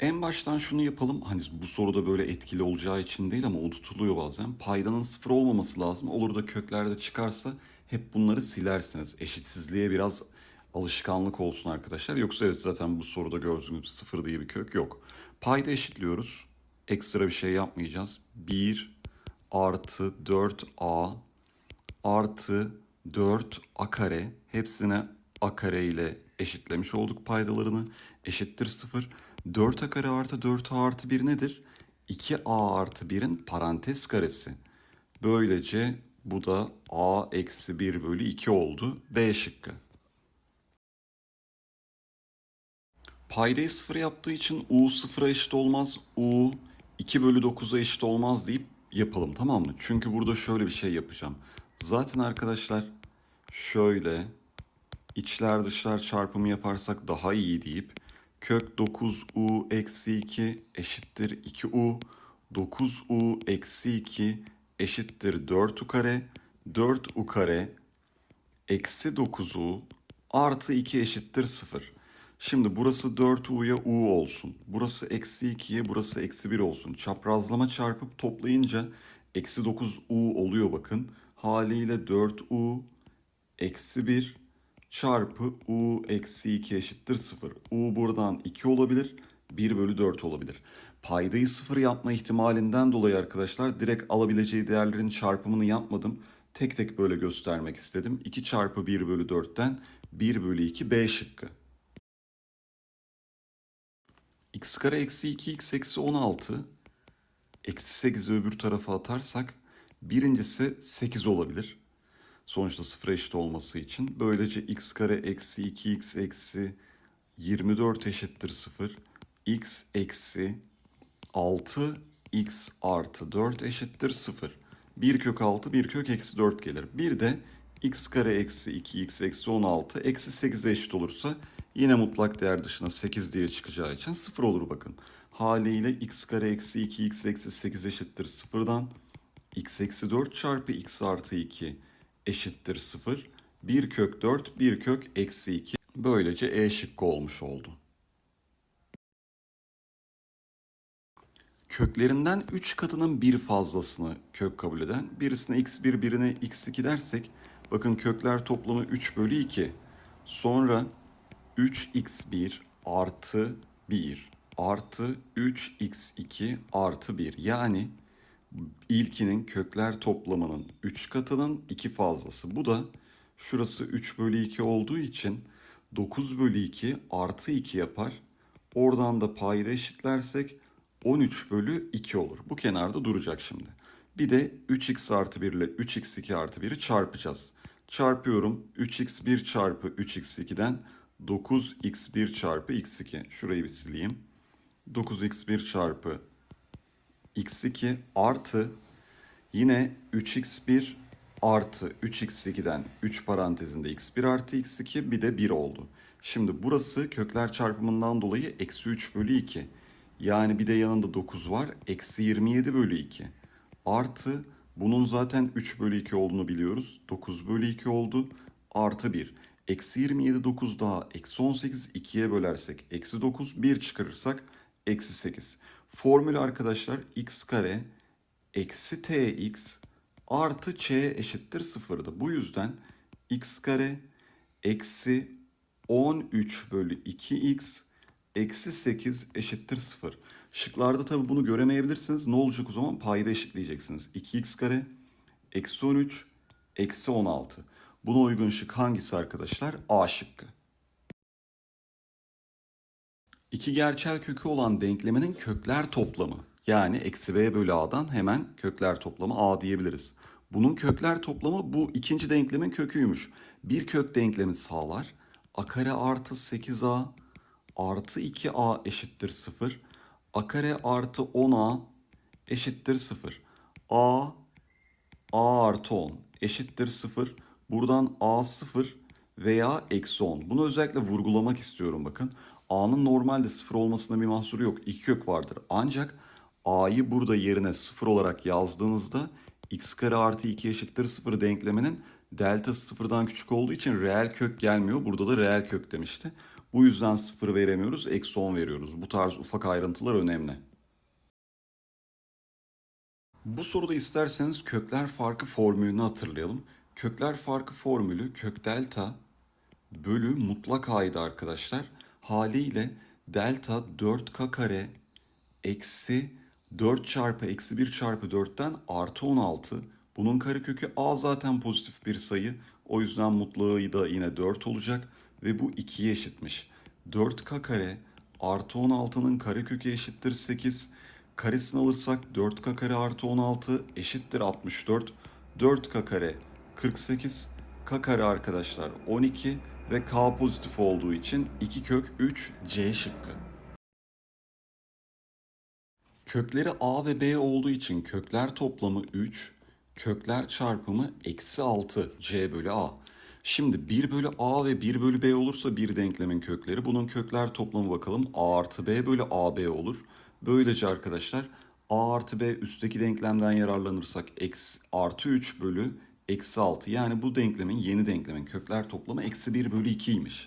En baştan şunu yapalım. Hani bu soruda böyle etkili olacağı için değil ama o bazen. Paydanın sıfır olmaması lazım. Olur da köklerde çıkarsa hep bunları silersiniz. Eşitsizliğe biraz alışkanlık olsun arkadaşlar. Yoksa evet zaten bu soruda gördüğünüz sıfır diye bir kök yok. Payda eşitliyoruz. Ekstra bir şey yapmayacağız. 1 artı 4a artı 4a kare hepsine a kare ile eşitlemiş olduk paydalarını. Eşittir sıfır. 4a kare artı 4a artı 1 nedir? 2a artı 1'in parantez karesi. Böylece bu da a eksi 1 bölü 2 oldu. B şıkkı. Paydayı sıfır yaptığı için u sıfıra eşit olmaz. U 2 bölü 9'a eşit olmaz deyip yapalım tamam mı? Çünkü burada şöyle bir şey yapacağım. Zaten arkadaşlar şöyle içler dışlar çarpımı yaparsak daha iyi deyip kök 9u eksi 2 eşittir 2u. 9u eksi 2 eşittir 4u kare. 4u kare eksi 9u artı 2 eşittir 0. Şimdi burası 4u'ya u olsun. Burası eksi 2'ye burası eksi 1 olsun. Çaprazlama çarpıp toplayınca eksi 9u oluyor bakın. Haliyle 4u eksi 1 çarpı u eksi 2 eşittir 0. u buradan 2 olabilir, 1 bölü 4 olabilir. Paydayı 0 yapma ihtimalinden dolayı arkadaşlar direkt alabileceği değerlerin çarpımını yapmadım. Tek tek böyle göstermek istedim. 2 çarpı 1 bölü 4'ten 1 bölü 2 b şıkkı. x kare eksi 2x eksi 16 eksi 8'i öbür tarafa atarsak birincisi 8 olabilir sonuçta sıfır eşit olması için. Böylece x kare eksi 2x eksi 24 eşittir 0. x eksi 6 x artı 4 eşittir 0. 1 kök 6 1 kök eksi 4 gelir. Bir de x kare eksi 2x eksi 16 eksi 8 eşit olursa yine mutlak değer dışına 8 diye çıkacağı için 0 olur bakın. Haliyle x kare eksi 2x eksi 8 eşittir 0'dan x eksi 4 çarpı x artı 2 eşittir 0. 1 kök 4, 1 kök eksi 2. Böylece E şıkkı olmuş oldu. Köklerinden 3 katının bir fazlasını kök kabul eden, birisine x1 birine x2 dersek, bakın kökler toplamı 3 bölü 2. Sonra 3x1 artı 1 artı 3x2 artı 1. Yani ilkinin kökler toplamanın 3 katının 2 fazlası. Bu da şurası 3 bölü 2 olduğu için 9 bölü 2 artı 2 yapar. Oradan da payda eşitlersek 13 bölü 2 olur. Bu kenarda duracak şimdi. Bir de 3x artı 1 ile 3x2 artı 1'i çarpacağız. Çarpıyorum 3x1 çarpı 3x2'den 9x1 çarpı x2. Şurayı bir sileyim. 9x1 çarpı x2 artı yine 3x1 artı 3x2'den 3 parantezinde x1 artı x2 bir de 1 oldu. Şimdi burası kökler çarpımından dolayı eksi 3 bölü 2. Yani bir de yanında 9 var. Eksi 27 bölü 2. Artı bunun zaten 3 bölü 2 olduğunu biliyoruz. 9 bölü 2 oldu. Artı 1. Eksi 27 9 daha. Eksi 18 2'ye bölersek. Eksi 9 1 çıkarırsak. Eksi 8. Formül arkadaşlar x kare eksi tx artı ç eşittir sıfırdı. Bu yüzden x kare eksi 13 bölü 2x eksi 8 eşittir sıfır. Şıklarda tabi bunu göremeyebilirsiniz. Ne olacak o zaman? Payda eşitleyeceksiniz. 2x kare eksi 13 eksi 16. Buna uygun şık hangisi arkadaşlar? A şıkkı. İki gerçel kökü olan denklemenin kökler toplamı yani eksi b bölü a'dan hemen kökler toplamı a diyebiliriz. Bunun kökler toplamı bu ikinci denklemin köküymüş. Bir kök denklemi sağlar. a kare artı 8a artı 2a eşittir 0. a kare artı 10a eşittir 0. a a artı 10 eşittir 0. Buradan a 0 veya eksi 10. Bunu özellikle vurgulamak istiyorum bakın. A'nın normalde sıfır olmasına bir mahsuru yok. İki kök vardır. Ancak A'yı burada yerine sıfır olarak yazdığınızda x kare artı 2 eşittir sıfır denkleminin delta sıfırdan küçük olduğu için reel kök gelmiyor. Burada da reel kök demişti. Bu yüzden sıfır veremiyoruz, eksi 10 veriyoruz. Bu tarz ufak ayrıntılar önemli. Bu soruda isterseniz kökler farkı formülünü hatırlayalım. Kökler farkı formülü kök delta bölü mutlak a'ydı arkadaşlar haliyle delta 4k kare eksi 4 çarpı eksi 1 çarpı 4'ten artı 16. Bunun karekökü a zaten pozitif bir sayı. O yüzden mutluluğu da yine 4 olacak ve bu 2'ye eşitmiş. 4k kare artı 16'nın karekökü eşittir 8. Karesini alırsak 4k kare artı 16 eşittir 64. 4k kare 48. K kare arkadaşlar 12 ve K pozitif olduğu için 2 kök 3 C şıkkı. Kökleri A ve B olduğu için kökler toplamı 3, kökler çarpımı eksi 6 C bölü A. Şimdi 1 bölü A ve 1 bölü B olursa bir denklemin kökleri. Bunun kökler toplamı bakalım A artı B bölü AB olur. Böylece arkadaşlar A artı B üstteki denklemden yararlanırsak eksi artı 3 bölü eksi 6. Yani bu denklemin yeni denklemin kökler toplamı eksi 1 bölü 2'ymiş.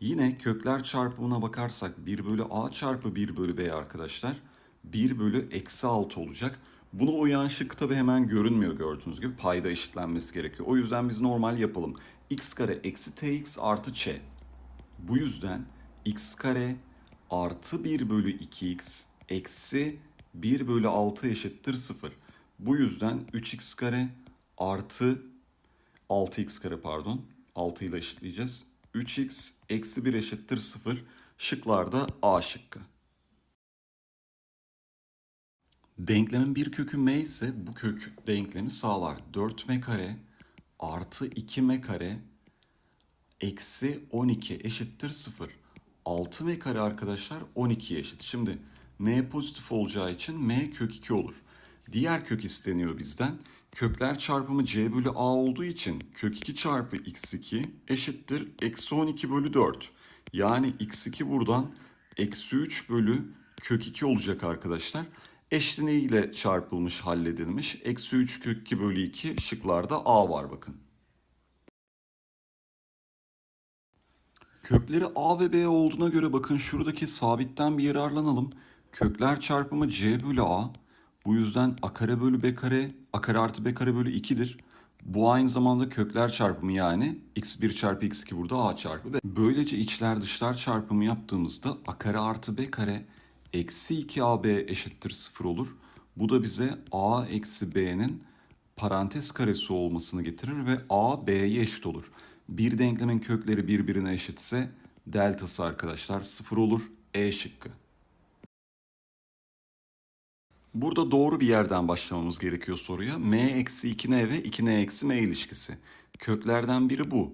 Yine kökler çarpımına bakarsak 1 bölü a çarpı 1 bölü b arkadaşlar 1 bölü eksi 6 olacak. Buna uyan şık tabi hemen görünmüyor gördüğünüz gibi payda eşitlenmesi gerekiyor. O yüzden biz normal yapalım. x kare eksi tx artı ç. Bu yüzden x kare artı 1 bölü 2x eksi 1 bölü 6 eşittir 0. Bu yüzden 3x kare artı 6x kare pardon. 6 ile eşitleyeceğiz. 3x eksi 1 eşittir 0. Şıklarda A şıkkı. Denklemin bir kökü m ise bu kök denklemi sağlar. 4m kare artı 2m kare eksi 12 eşittir 0. 6m kare arkadaşlar 12 eşit. Şimdi m pozitif olacağı için m kök 2 olur. Diğer kök isteniyor bizden. Kökler çarpımı c bölü a olduğu için kök 2 çarpı x2 eşittir eksi 12 bölü 4. Yani x2 buradan eksi 3 bölü kök 2 olacak arkadaşlar. Eşleniğiyle çarpılmış halledilmiş. Eksi 3 kök 2 bölü 2 şıklarda a var bakın. Kökleri a ve b olduğuna göre bakın şuradaki sabitten bir yararlanalım. Kökler çarpımı c bölü a bu yüzden a kare bölü b kare, a kare artı b kare bölü 2'dir. Bu aynı zamanda kökler çarpımı yani x1 çarpı x2 burada a çarpı b. Böylece içler dışlar çarpımı yaptığımızda a kare artı b kare eksi 2ab eşittir 0 olur. Bu da bize a eksi b'nin parantez karesi olmasını getirir ve a b'ye eşit olur. Bir denklemin kökleri birbirine eşitse deltası arkadaşlar 0 olur. E şıkkı. Burada doğru bir yerden başlamamız gerekiyor soruya. M eksi 2N ve 2N eksi M ilişkisi. Köklerden biri bu.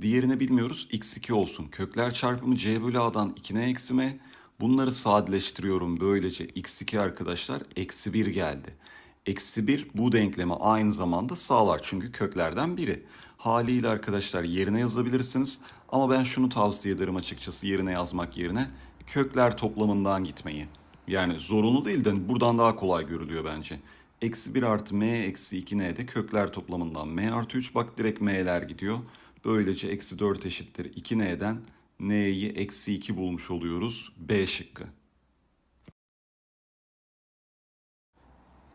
Diğerini bilmiyoruz. X2 olsun. Kökler çarpımı C bölü A'dan 2N eksi M. Bunları sadeleştiriyorum. Böylece X2 arkadaşlar eksi 1 geldi. Eksi 1 bu denklemi aynı zamanda sağlar. Çünkü köklerden biri. Haliyle arkadaşlar yerine yazabilirsiniz. Ama ben şunu tavsiye ederim açıkçası yerine yazmak yerine. Kökler toplamından gitmeyi. Yani zorunlu değil de hani buradan daha kolay görülüyor bence. Eksi 1 artı m eksi 2 nde kökler toplamından m artı 3 bak direkt m'ler gidiyor. Böylece eksi 4 eşittir 2 n'den n'yi eksi 2 bulmuş oluyoruz b şıkkı.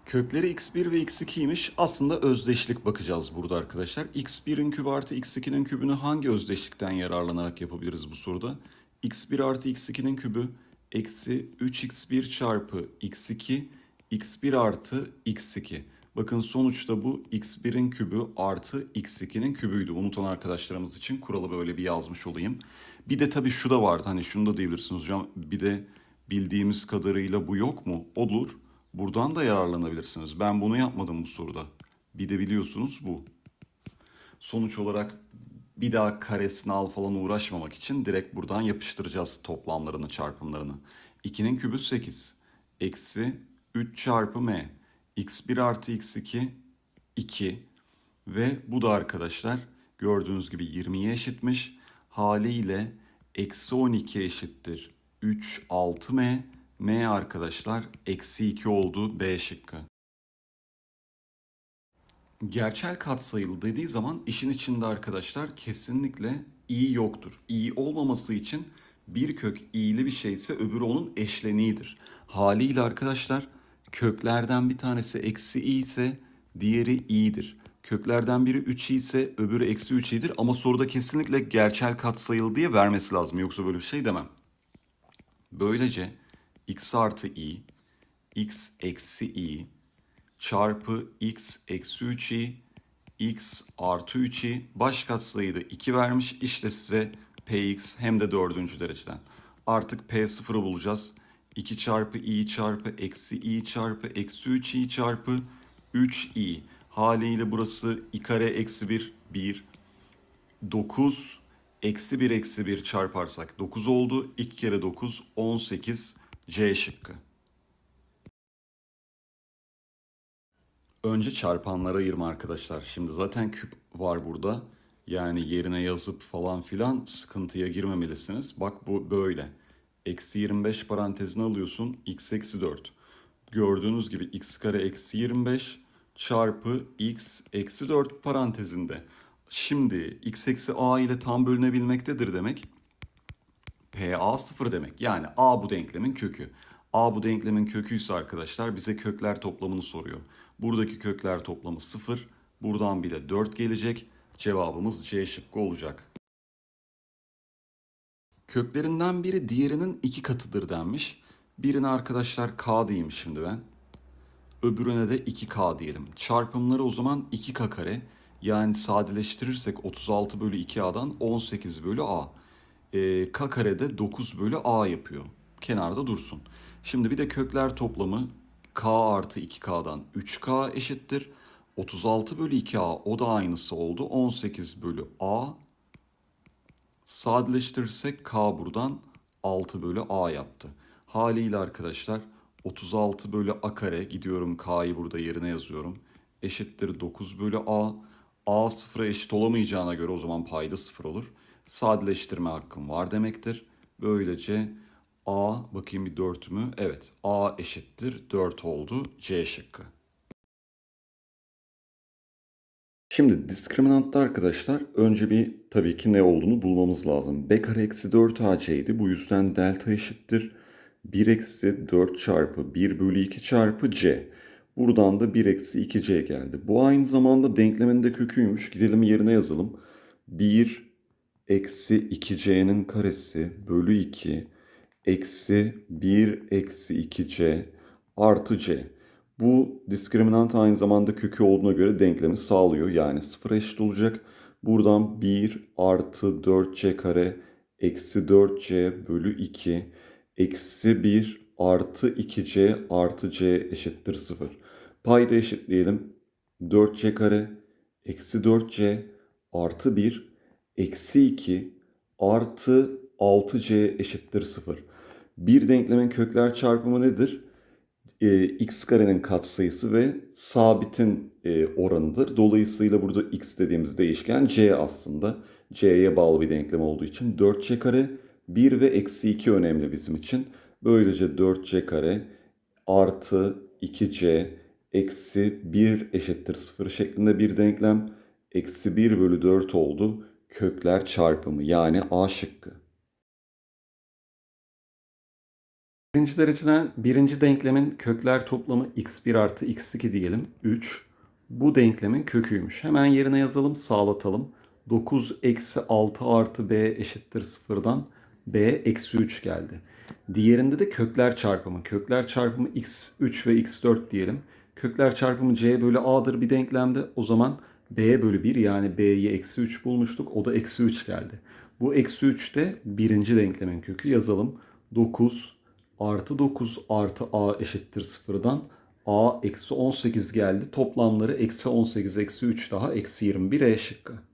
Kökleri x1 ve x2'ymiş. Aslında özdeşlik bakacağız burada arkadaşlar. x1'in kübü artı x2'nin kübünü hangi özdeşlikten yararlanarak yapabiliriz bu soruda? x1 artı x2'nin kübü eksi 3x1 çarpı x2 x1 artı x2. Bakın sonuçta bu x1'in kübü artı x2'nin kübüydü. Unutan arkadaşlarımız için kuralı böyle bir yazmış olayım. Bir de tabii şu da vardı hani şunu da diyebilirsiniz hocam. Bir de bildiğimiz kadarıyla bu yok mu? Olur. Buradan da yararlanabilirsiniz. Ben bunu yapmadım bu soruda. Bir de biliyorsunuz bu. Sonuç olarak bir daha karesini al falan uğraşmamak için direkt buradan yapıştıracağız toplamlarını çarpımlarını. 2'nin kübü 8 eksi 3 çarpı m x1 artı x2 2 ve bu da arkadaşlar gördüğünüz gibi 20'ye eşitmiş haliyle eksi 12 eşittir 3 6m m arkadaşlar eksi 2 oldu b şıkkı gerçel katsayılı dediği zaman işin içinde arkadaşlar kesinlikle iyi yoktur. İyi olmaması için bir kök i'li bir şeyse öbürü onun eşleniğidir. Haliyle arkadaşlar köklerden bir tanesi eksi i ise diğeri iyidir. Köklerden biri 3 i ise öbürü eksi 3 iyidir. ama soruda kesinlikle gerçel katsayılı diye vermesi lazım yoksa böyle bir şey demem. Böylece x artı i, x eksi i, çarpı x eksi 3i x artı 3i baş katsayı da 2 vermiş. İşte size px hem de dördüncü dereceden. Artık p sıfırı bulacağız. 2 çarpı i çarpı eksi i çarpı eksi 3i çarpı 3i. Haliyle burası i kare eksi 1 1. 9 eksi 1 eksi 1 çarparsak 9 oldu. 2 kere 9 18 C şıkkı. Önce çarpanlara ayırma arkadaşlar. Şimdi zaten küp var burada. Yani yerine yazıp falan filan sıkıntıya girmemelisiniz. Bak bu böyle. Eksi 25 parantezini alıyorsun. X eksi 4. Gördüğünüz gibi x kare eksi 25 çarpı x eksi 4 parantezinde. Şimdi x eksi a ile tam bölünebilmektedir demek. PA 0 demek. Yani A bu denklemin kökü. A bu denklemin köküyse arkadaşlar bize kökler toplamını soruyor. Buradaki kökler toplamı 0. Buradan bile 4 gelecek. Cevabımız C şıkkı olacak. Köklerinden biri diğerinin iki katıdır denmiş. Birine arkadaşlar k diyeyim şimdi ben. Öbürüne de 2k diyelim. Çarpımları o zaman 2k kare. Yani sadeleştirirsek 36 bölü 2a'dan 18 bölü a. E, k de 9 bölü a yapıyor. Kenarda dursun. Şimdi bir de kökler toplamı k artı 2k'dan 3k eşittir. 36 bölü 2a o da aynısı oldu. 18 bölü a sadeleştirirsek k buradan 6 bölü a yaptı. Haliyle arkadaşlar 36 bölü a kare gidiyorum k'yı burada yerine yazıyorum. Eşittir 9 bölü a. a sıfıra eşit olamayacağına göre o zaman payda sıfır olur. Sadeleştirme hakkım var demektir. Böylece A bakayım bir 4 mü? Evet A eşittir 4 oldu C şıkkı. Şimdi diskriminantta arkadaşlar önce bir tabii ki ne olduğunu bulmamız lazım. B kare eksi 4 AC idi. Bu yüzden delta eşittir. 1 eksi 4 çarpı 1 bölü 2 çarpı C. Buradan da 1 eksi 2C geldi. Bu aynı zamanda denklemenin de köküymüş. Gidelim yerine yazalım. 1 eksi 2C'nin karesi bölü 2 eksi 1 eksi 2c artı c. Bu diskriminant aynı zamanda kökü olduğuna göre denklemi sağlıyor. Yani sıfır eşit olacak. Buradan 1 artı 4c kare eksi 4c bölü 2 eksi 1 artı 2c artı c eşittir 0. Payda eşitleyelim. 4c kare eksi 4c artı 1 eksi 2 artı 6c eşittir 0. Bir denklemin kökler çarpımı nedir? E, x karenin katsayısı ve sabitin e, oranıdır. Dolayısıyla burada x dediğimiz değişken c aslında. c'ye bağlı bir denklem olduğu için 4c kare 1 ve eksi 2 önemli bizim için. Böylece 4c kare artı 2c eksi 1 eşittir 0 şeklinde bir denklem. Eksi 1 bölü 4 oldu. Kökler çarpımı yani A şıkkı. Birinci dereceden birinci denklemin kökler toplamı x1 artı x2 diyelim 3. Bu denklemin köküymüş. Hemen yerine yazalım sağlatalım. 9 eksi 6 artı b eşittir 0'dan b eksi 3 geldi. Diğerinde de kökler çarpımı. Kökler çarpımı x3 ve x4 diyelim. Kökler çarpımı c bölü a'dır bir denklemde. O zaman b bölü 1 yani b'yi eksi 3 bulmuştuk. O da eksi 3 geldi. Bu eksi 3 de birinci denklemin kökü yazalım. 9 artı 9 artı a eşittir sıfırdan a eksi 18 geldi. Toplamları eksi 18 eksi 3 daha eksi 21 e şıkkı.